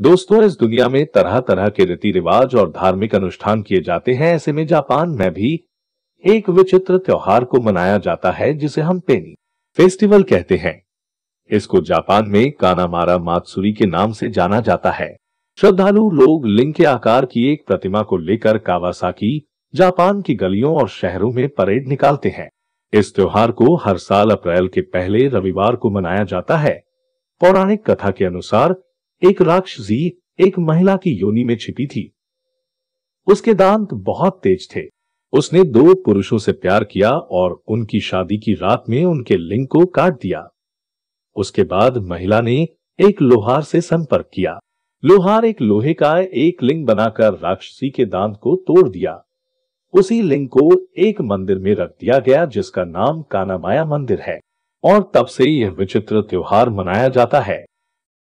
दोस्तों इस दुनिया में तरह तरह के रीति रिवाज और धार्मिक अनुष्ठान किए जाते हैं ऐसे में जापान में भी एक विचित्र त्योहार को मनाया जाता है जिसे हम पेनी फेस्टिवल कहते हैं इसको जापान में कानामारा मातसुरी के नाम से जाना जाता है श्रद्धालु लोग लिंग के आकार की एक प्रतिमा को लेकर कावासाकी जापान की गलियों और शहरों में परेड निकालते हैं इस त्योहार को हर साल अप्रैल के पहले रविवार को मनाया जाता है पौराणिक कथा के अनुसार एक राक्षसी एक महिला की योनि में छिपी थी उसके दांत बहुत तेज थे उसने दो पुरुषों से प्यार किया और उनकी शादी की रात में उनके लिंग को काट दिया उसके बाद महिला ने एक लोहार से संपर्क किया लोहार एक लोहे का एक लिंग बनाकर राक्षसी के दांत को तोड़ दिया उसी लिंग को एक मंदिर में रख दिया गया जिसका नाम कानामाया मंदिर है और तब से यह विचित्र त्योहार मनाया जाता है